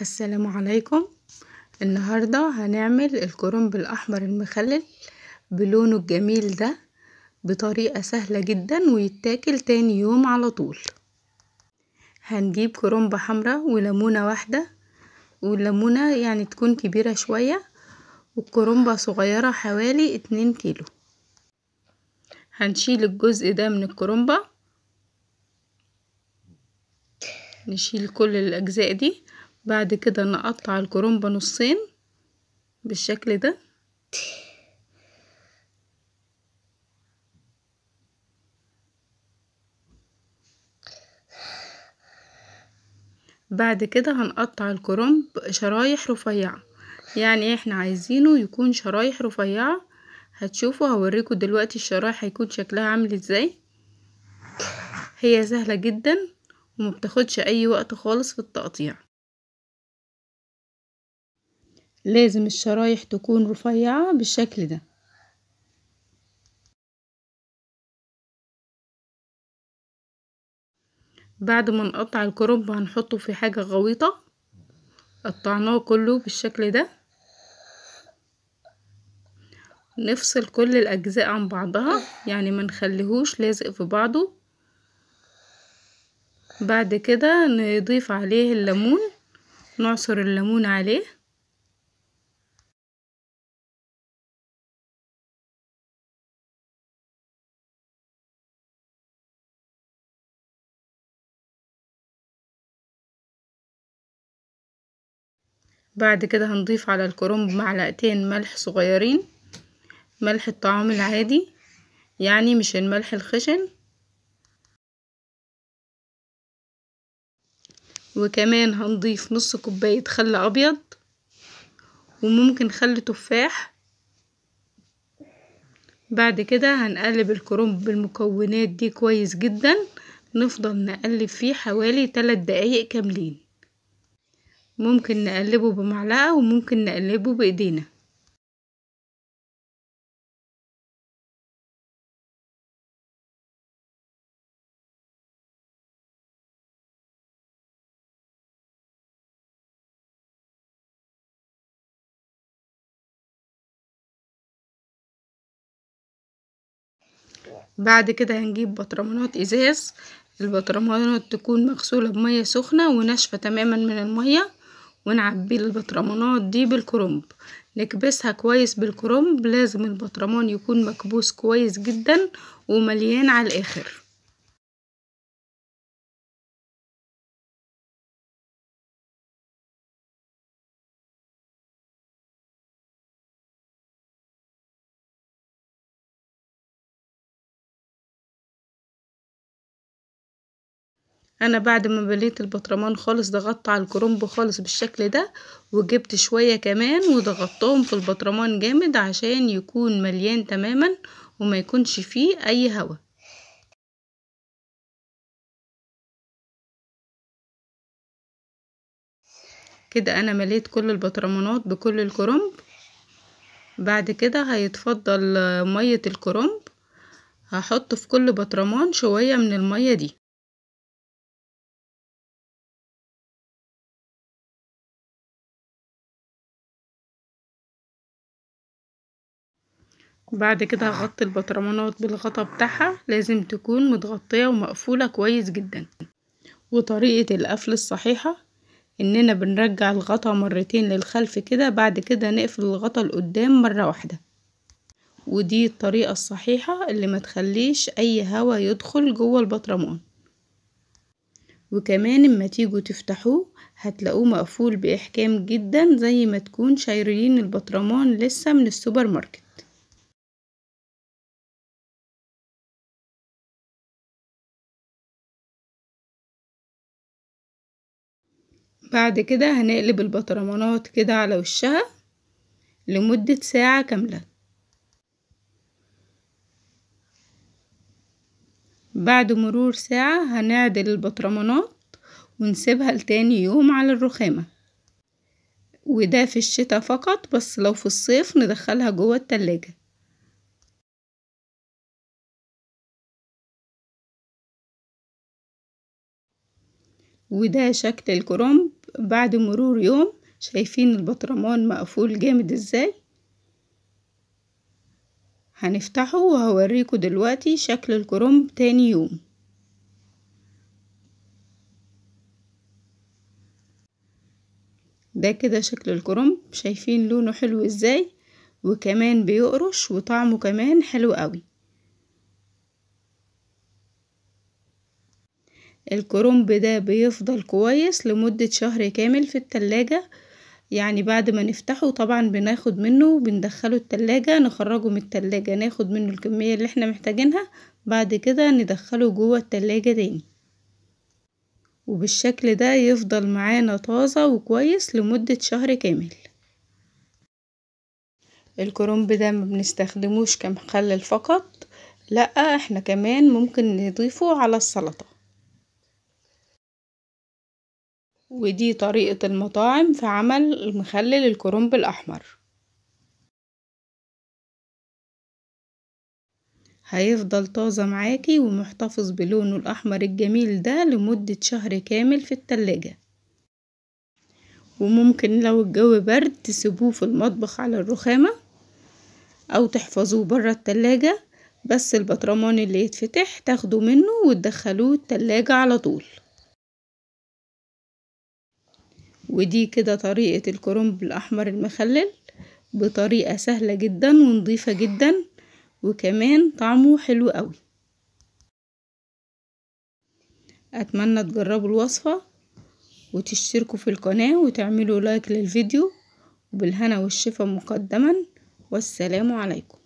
السلام عليكم النهاردة هنعمل الكرنب الأحمر المخلل بلونه الجميل ده بطريقة سهلة جدا ويتاكل تاني يوم على طول هنجيب كرنب حمرة ولمونة واحدة واللمونة يعني تكون كبيرة شوية والكرنبة صغيرة حوالي اتنين كيلو هنشيل الجزء ده من الكرنبة نشيل كل الأجزاء دي بعد كده نقطع الكرنب نصين بالشكل ده بعد كده هنقطع الكرنب شرايح رفيعة يعني احنا عايزينه يكون شرايح رفيعة هتشوفوا هوريكم دلوقتي الشرايح هيكون شكلها عامل ازاي هي سهلة جدا ومبتاخدش اي وقت خالص في التقطيع لازم الشرايح تكون رفيعة بالشكل ده بعد ما نقطع الكرنب هنحطه في حاجة غويطة قطعناه كله بالشكل ده نفصل كل الأجزاء عن بعضها يعني ما نخليهوش لازق في بعضه بعد كده نضيف عليه الليمون نعصر الليمون عليه بعد كده هنضيف على الكرنب معلقتين ملح صغيرين ملح الطعام العادي يعني مش الملح الخشن وكمان هنضيف نص كوباية خل أبيض وممكن خل تفاح بعد كده هنقلب الكرنب بالمكونات دي كويس جدا نفضل نقلب فيه حوالي 3 دقايق كاملين ممكن نقلبه بمعلقة وممكن نقلبه بايدينا بعد كده هنجيب بطرمانات ازاز البطرمانات تكون مغسولة بمية سخنة وناشفة تماما من المية ونعبي البطرمانات دي بالكرنب نكبسها كويس بالكرنب لازم البطرمان يكون مكبوس كويس جدا ومليان على الاخر انا بعد ما بليت البطرمان خالص ضغطت على الكرنب خالص بالشكل ده وجبت شوية كمان وضغطتهم في البطرمان جامد عشان يكون مليان تماما وما يكونش فيه اي هوا كده انا مليت كل البطرمانات بكل الكرنب بعد كده هيتفضل مية الكرنب هحط في كل بطرمان شوية من المية دي وبعد كده هغطي البطرمانات بالغطا بتاعها لازم تكون متغطية ومقفولة كويس جدا وطريقة القفل الصحيحة اننا بنرجع الغطا مرتين للخلف كده بعد كده نقفل الغطا لقدام مرة واحدة ودي الطريقة الصحيحة اللي ما تخليش اي هوا يدخل جوه البطرمان وكمان اما تيجوا تفتحوه هتلاقوه مقفول باحكام جدا زي ما تكون شايرين البطرمان لسه من السوبر ماركت بعد كده هنقلب البطرمانات كده على وشها لمدة ساعة كاملة بعد مرور ساعة هنعدل البطرمانات ونسيبها لتاني يوم على الرخامة وده في الشتاء فقط بس لو في الصيف ندخلها جوه التلاجة وده شكل الكرنب بعد مرور يوم شايفين البطرمان مقفول جامد ازاي هنفتحه وهوريكم دلوقتي شكل الكرنب تاني يوم ده كده شكل الكرنب شايفين لونه حلو ازاي وكمان بيقرش وطعمه كمان حلو قوي الكرنب ده بيفضل كويس لمدة شهر كامل في التلاجة يعني بعد ما نفتحه طبعا بناخد منه بندخله التلاجة نخرجه من التلاجة ناخد منه الكمية اللي احنا محتاجينها بعد كده ندخله جوه التلاجة تاني وبالشكل ده يفضل معانا طازة وكويس لمدة شهر كامل الكرنب ده ما بنستخدموش كمخلل فقط لا احنا كمان ممكن نضيفه على السلطه ودي طريقة المطاعم في عمل مخلل الكرنب الأحمر هيفضل طازة معاكي ومحتفظ بلونه الأحمر الجميل ده لمدة شهر كامل في التلاجة وممكن لو الجو برد تسيبوه في المطبخ على الرخامة أو تحفظوه برا التلاجة بس البطرمان اللي يتفتح تاخدوا منه وتدخلوه التلاجة على طول ودي كده طريقة الكرنب الأحمر المخلل بطريقة سهلة جدا ونضيفة جدا وكمان طعمه حلو قوي أتمنى تجربوا الوصفة وتشتركوا في القناة وتعملوا لايك للفيديو وبالهنا والشفا مقدما والسلام عليكم